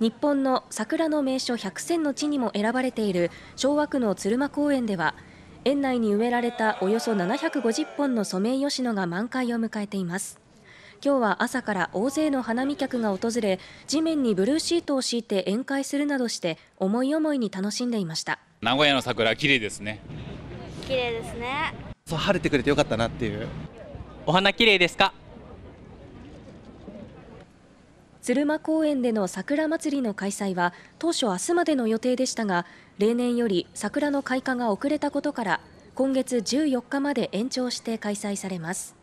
日本の桜の名所100選の地にも選ばれている昭和区の鶴間公園では園内に植えられたおよそ750本のソメイヨシノが満開を迎えています今日は朝から大勢の花見客が訪れ地面にブルーシートを敷いて宴会するなどして思い思いに楽しんでいました名古屋の桜綺麗ですね綺麗ですねそう晴れてくれてよかったなっていうお花綺麗ですか鶴間公園での桜まつりの開催は当初明日までの予定でしたが例年より桜の開花が遅れたことから今月14日まで延長して開催されます